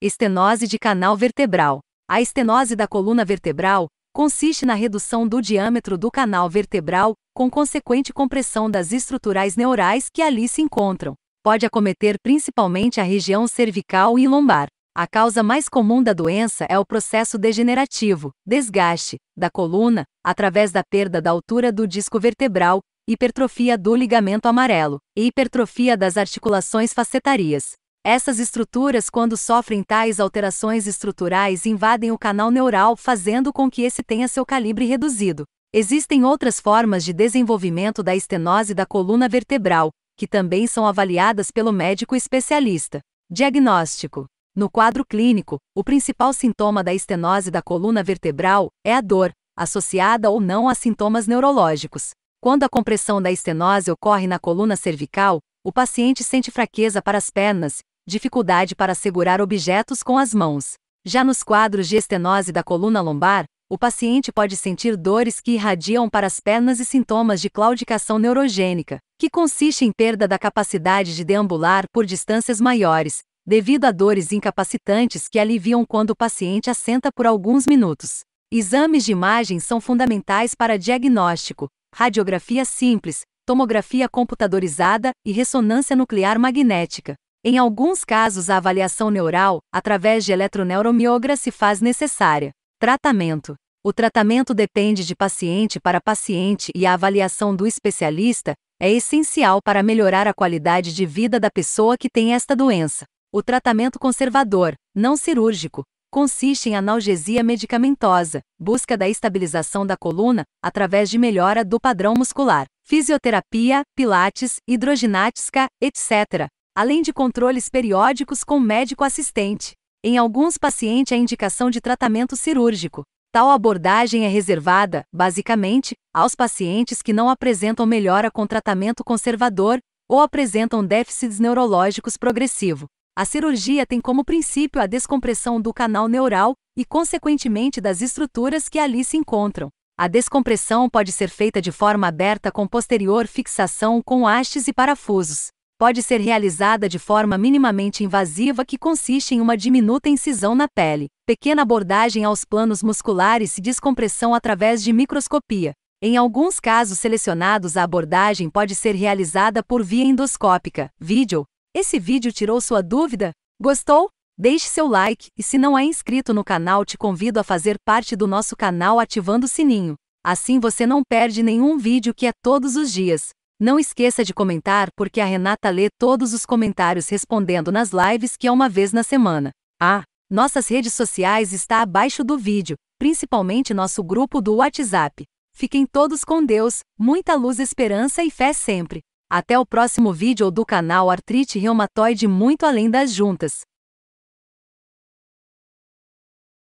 Estenose de canal vertebral. A estenose da coluna vertebral consiste na redução do diâmetro do canal vertebral, com consequente compressão das estruturais neurais que ali se encontram. Pode acometer principalmente a região cervical e lombar. A causa mais comum da doença é o processo degenerativo, desgaste, da coluna, através da perda da altura do disco vertebral, hipertrofia do ligamento amarelo e hipertrofia das articulações facetárias. Essas estruturas, quando sofrem tais alterações estruturais, invadem o canal neural, fazendo com que esse tenha seu calibre reduzido. Existem outras formas de desenvolvimento da estenose da coluna vertebral, que também são avaliadas pelo médico especialista. Diagnóstico: No quadro clínico, o principal sintoma da estenose da coluna vertebral é a dor, associada ou não a sintomas neurológicos. Quando a compressão da estenose ocorre na coluna cervical, o paciente sente fraqueza para as pernas dificuldade para segurar objetos com as mãos. Já nos quadros de estenose da coluna lombar, o paciente pode sentir dores que irradiam para as pernas e sintomas de claudicação neurogênica, que consiste em perda da capacidade de deambular por distâncias maiores, devido a dores incapacitantes que aliviam quando o paciente assenta por alguns minutos. Exames de imagem são fundamentais para diagnóstico, radiografia simples, tomografia computadorizada e ressonância nuclear magnética. Em alguns casos, a avaliação neural, através de eletroneuromiografia, se faz necessária. Tratamento: O tratamento depende de paciente para paciente e a avaliação do especialista é essencial para melhorar a qualidade de vida da pessoa que tem esta doença. O tratamento conservador, não cirúrgico, consiste em analgesia medicamentosa, busca da estabilização da coluna através de melhora do padrão muscular, fisioterapia, pilates, hidroginática, etc além de controles periódicos com médico assistente. Em alguns pacientes, a indicação de tratamento cirúrgico. Tal abordagem é reservada, basicamente, aos pacientes que não apresentam melhora com tratamento conservador ou apresentam déficits neurológicos progressivo. A cirurgia tem como princípio a descompressão do canal neural e, consequentemente, das estruturas que ali se encontram. A descompressão pode ser feita de forma aberta com posterior fixação com hastes e parafusos pode ser realizada de forma minimamente invasiva que consiste em uma diminuta incisão na pele, pequena abordagem aos planos musculares e descompressão através de microscopia. Em alguns casos selecionados, a abordagem pode ser realizada por via endoscópica. Vídeo. Esse vídeo tirou sua dúvida? Gostou? Deixe seu like e se não é inscrito no canal, te convido a fazer parte do nosso canal ativando o sininho. Assim você não perde nenhum vídeo que é todos os dias. Não esqueça de comentar porque a Renata lê todos os comentários respondendo nas lives que é uma vez na semana. Ah, nossas redes sociais está abaixo do vídeo, principalmente nosso grupo do WhatsApp. Fiquem todos com Deus, muita luz, esperança e fé sempre. Até o próximo vídeo do canal Artrite Reumatoide muito além das juntas.